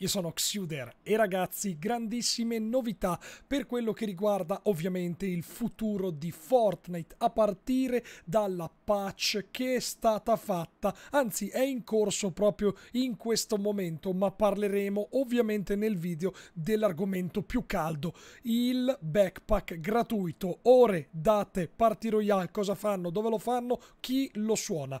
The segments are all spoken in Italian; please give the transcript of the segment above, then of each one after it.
Io sono Xuder e ragazzi, grandissime novità per quello che riguarda ovviamente il futuro di Fortnite a partire dalla patch che è stata fatta, anzi è in corso proprio in questo momento, ma parleremo ovviamente nel video dell'argomento più caldo, il backpack gratuito, ore, date, party royale, cosa fanno, dove lo fanno, chi lo suona.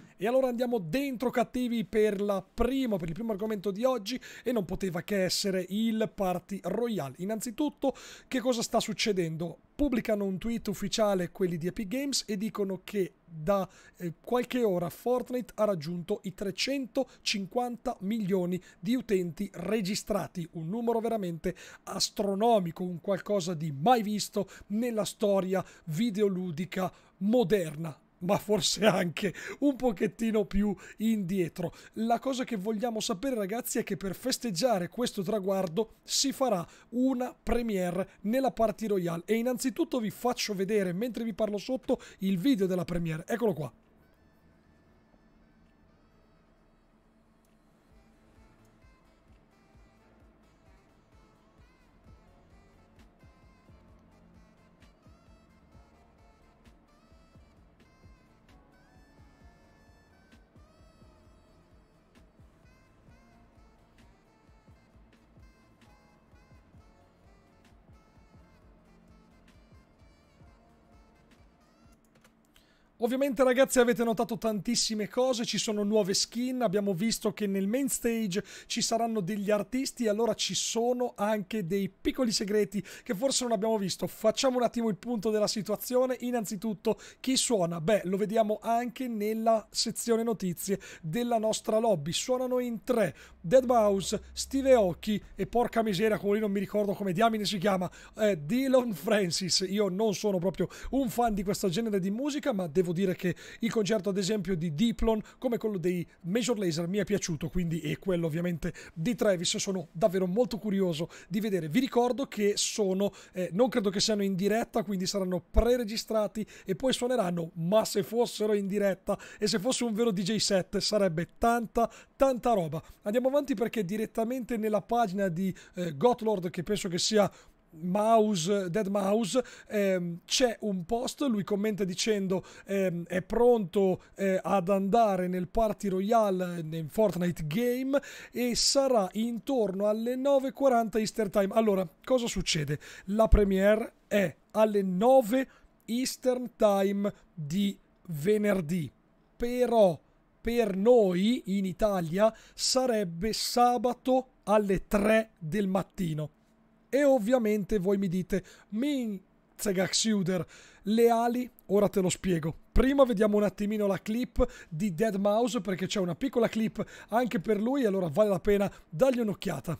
E allora andiamo dentro cattivi per, primo, per, il primo argomento di oggi e non poteva che essere il Party Royale. Innanzitutto, che cosa sta succedendo? Pubblicano un tweet ufficiale quelli di Epic Games e dicono che da eh, qualche ora Fortnite ha raggiunto i 350 milioni di utenti registrati, un numero veramente astronomico, un qualcosa di mai visto nella storia videoludica moderna ma forse anche un pochettino più indietro. La cosa che vogliamo sapere ragazzi è che per festeggiare questo traguardo si farà una premiere nella party royale e innanzitutto vi faccio vedere mentre vi parlo sotto il video della premiere. Eccolo qua. Ovviamente ragazzi avete notato tantissime cose, ci sono nuove skin, abbiamo visto che nel main stage ci saranno degli artisti e allora ci sono anche dei piccoli segreti che forse non abbiamo visto. Facciamo un attimo il punto della situazione, innanzitutto chi suona? Beh lo vediamo anche nella sezione notizie della nostra lobby, suonano in tre, Dead Mouse, Steve Occhi e porca miseria come lì non mi ricordo come diamine si chiama, eh, Dylan Francis, io non sono proprio un fan di questo genere di musica ma devo devo dire che il concerto ad esempio di Diplon come quello dei Major Laser mi è piaciuto quindi e quello ovviamente di Travis sono davvero molto curioso di vedere vi ricordo che sono eh, non credo che siano in diretta quindi saranno pre-registrati e poi suoneranno ma se fossero in diretta e se fosse un vero DJ set sarebbe tanta tanta roba andiamo avanti perché direttamente nella pagina di eh, Gotlord che penso che sia Mouse, Dead Mouse, ehm, c'è un post, lui commenta dicendo ehm, è pronto eh, ad andare nel Party Royale eh, in Fortnite Game e sarà intorno alle 9.40 Easter Time. Allora, cosa succede? La premiere è alle 9 Eastern Time di venerdì, però per noi in Italia sarebbe sabato alle 3 del mattino e ovviamente voi mi dite, Minzegaxiuder, le ali, ora te lo spiego. Prima vediamo un attimino la clip di Dead Mouse perché c'è una piccola clip anche per lui, allora vale la pena dargli un'occhiata.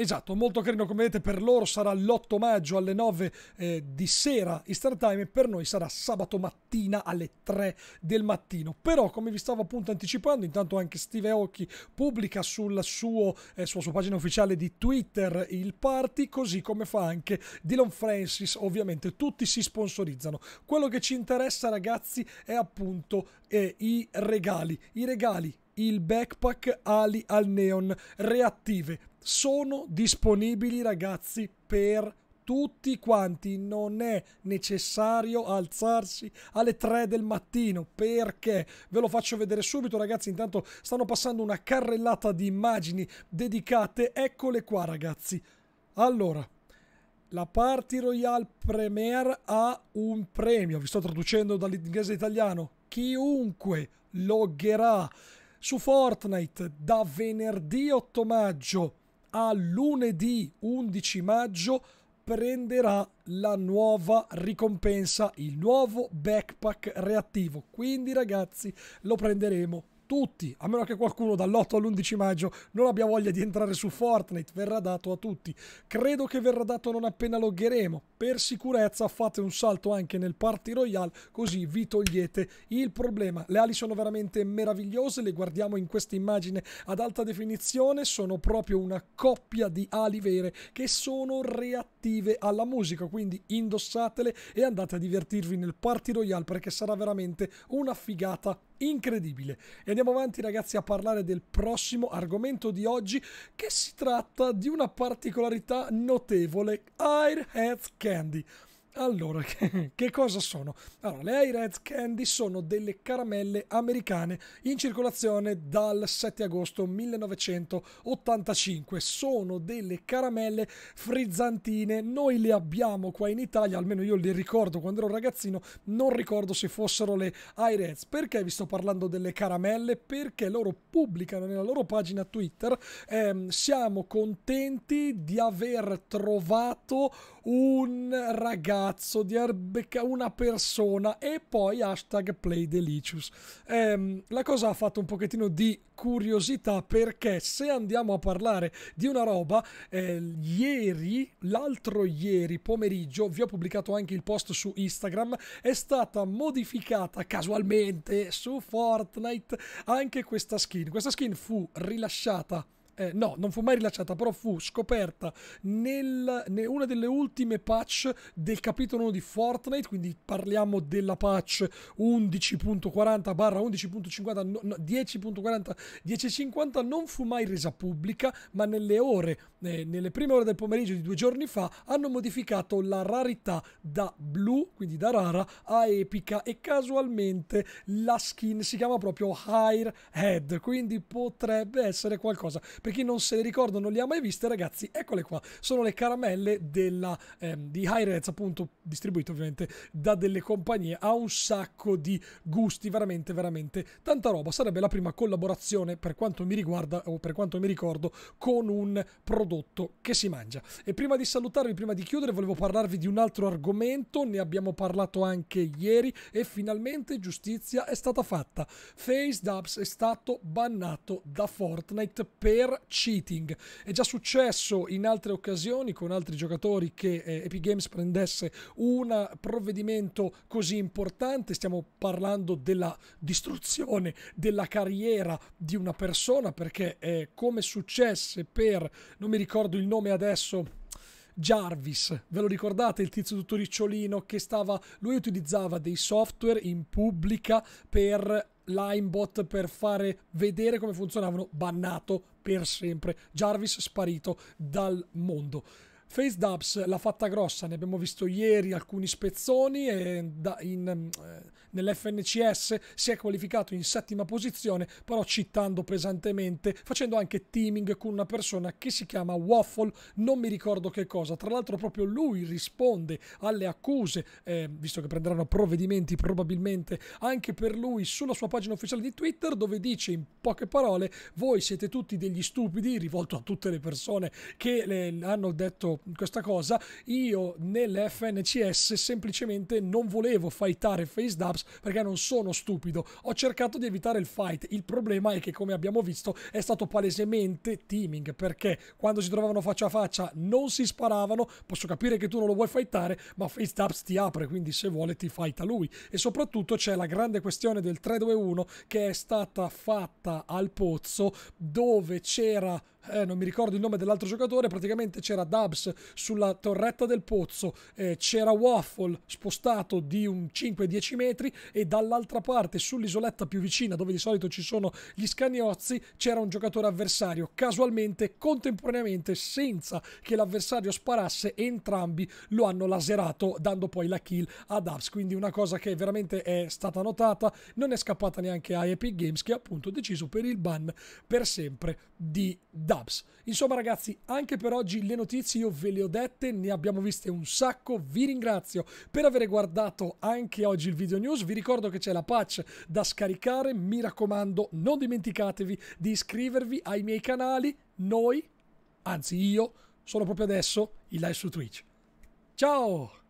Esatto, molto carino come vedete per loro sarà l'8 maggio alle 9 eh, di sera Easter Time e per noi sarà sabato mattina alle 3 del mattino. Però come vi stavo appunto anticipando, intanto anche Steve Occhi pubblica sul suo, eh, sulla sua pagina ufficiale di Twitter il party, così come fa anche Dylan Francis, ovviamente tutti si sponsorizzano. Quello che ci interessa ragazzi è appunto eh, i regali, i regali il backpack ali al neon reattive. Sono disponibili ragazzi per tutti quanti non è necessario alzarsi alle 3 del mattino perché ve lo faccio vedere subito ragazzi intanto stanno passando una carrellata di immagini dedicate eccole qua ragazzi allora la Party Royale Premier ha un premio vi sto traducendo dall'inglese italiano, chiunque loggerà su Fortnite da venerdì 8 maggio a lunedì 11 maggio prenderà la nuova ricompensa, il nuovo backpack reattivo. Quindi ragazzi lo prenderemo tutti, a meno che qualcuno dall'8 all'11 maggio non abbia voglia di entrare su Fortnite, verrà dato a tutti. Credo che verrà dato non appena logheremo, per sicurezza fate un salto anche nel Party Royale così vi togliete il problema. Le ali sono veramente meravigliose, le guardiamo in questa immagine ad alta definizione, sono proprio una coppia di ali vere che sono reattive alla musica, quindi indossatele e andate a divertirvi nel Party Royale perché sarà veramente una figata incredibile. E andiamo avanti ragazzi a parlare del prossimo argomento di oggi che si tratta di una particolarità notevole, Airhead Cat Candy Allora, che cosa sono? Allora, le Airhead Candy sono delle caramelle americane in circolazione dal 7 agosto 1985. Sono delle caramelle frizzantine. Noi le abbiamo qua in Italia, almeno io le ricordo quando ero ragazzino, non ricordo se fossero le Airheads. Perché vi sto parlando delle caramelle? Perché loro pubblicano nella loro pagina Twitter ehm, siamo contenti di aver trovato un ragazzo cazzo di arbecca una persona e poi hashtag playdelicious. Ehm, la cosa ha fatto un pochettino di curiosità perché se andiamo a parlare di una roba, eh, ieri, l'altro ieri pomeriggio, vi ho pubblicato anche il post su Instagram, è stata modificata casualmente su Fortnite anche questa skin. Questa skin fu rilasciata eh, no, non fu mai rilasciata, però fu scoperta nel, in una delle ultime patch del capitolo 1 di Fortnite, quindi parliamo della patch 11.40 barra 11.50, no, no, 10.40, 10.50, non fu mai resa pubblica, ma nelle ore, eh, nelle prime ore del pomeriggio di due giorni fa, hanno modificato la rarità da blu, quindi da rara, a epica e casualmente la skin si chiama proprio Higher Head, quindi potrebbe essere qualcosa. Per chi non se le ricorda, non le ha mai viste, ragazzi, eccole qua. Sono le caramelle della, ehm, di Hi-Rez, appunto, distribuite ovviamente da delle compagnie. Ha un sacco di gusti, veramente, veramente tanta roba. Sarebbe la prima collaborazione, per quanto mi riguarda o per quanto mi ricordo, con un prodotto che si mangia. E prima di salutarvi, prima di chiudere, volevo parlarvi di un altro argomento. Ne abbiamo parlato anche ieri e finalmente giustizia è stata fatta. face dubs è stato bannato da Fortnite per cheating. È già successo in altre occasioni con altri giocatori che eh, Epic Games prendesse un provvedimento così importante. Stiamo parlando della distruzione della carriera di una persona perché eh, come successe per, non mi ricordo il nome adesso, Jarvis, ve lo ricordate il tizio tutto ricciolino che stava, lui utilizzava dei software in pubblica per Linebot per fare vedere come funzionavano, bannato per sempre. Jarvis sparito dal mondo. Face Dubs l'ha fatta grossa, ne abbiamo visto ieri alcuni spezzoni e in, eh, nell'FNCS si è qualificato in settima posizione, però citando pesantemente, facendo anche teaming con una persona che si chiama Waffle, non mi ricordo che cosa. Tra l'altro proprio lui risponde alle accuse, eh, visto che prenderanno provvedimenti probabilmente anche per lui sulla sua pagina ufficiale di Twitter, dove dice in poche parole, voi siete tutti degli stupidi, rivolto a tutte le persone che le hanno detto questa cosa, io nell'FNCS semplicemente non volevo fightare face dubs perché non sono stupido. Ho cercato di evitare il fight. Il problema è che, come abbiamo visto, è stato palesemente teaming perché quando si trovavano faccia a faccia non si sparavano. Posso capire che tu non lo vuoi fightare, ma face dubs ti apre, quindi se vuole ti fighta lui. E soprattutto c'è la grande questione del 3-2-1 che è stata fatta al pozzo dove c'era eh, non mi ricordo il nome dell'altro giocatore, praticamente c'era Dubs sulla torretta del pozzo, eh, c'era Waffle spostato di un 5-10 metri e dall'altra parte sull'isoletta più vicina dove di solito ci sono gli scagnozzi c'era un giocatore avversario, casualmente, contemporaneamente, senza che l'avversario sparasse, entrambi lo hanno laserato dando poi la kill a Dubs, quindi una cosa che veramente è stata notata, non è scappata neanche a Epic Games che ha appunto deciso per il ban per sempre di Dubs subs. Insomma ragazzi, anche per oggi le notizie io ve le ho dette, ne abbiamo viste un sacco, vi ringrazio per aver guardato anche oggi il video news, vi ricordo che c'è la patch da scaricare, mi raccomando non dimenticatevi di iscrivervi ai miei canali, noi, anzi io, sono proprio adesso in live su Twitch. Ciao!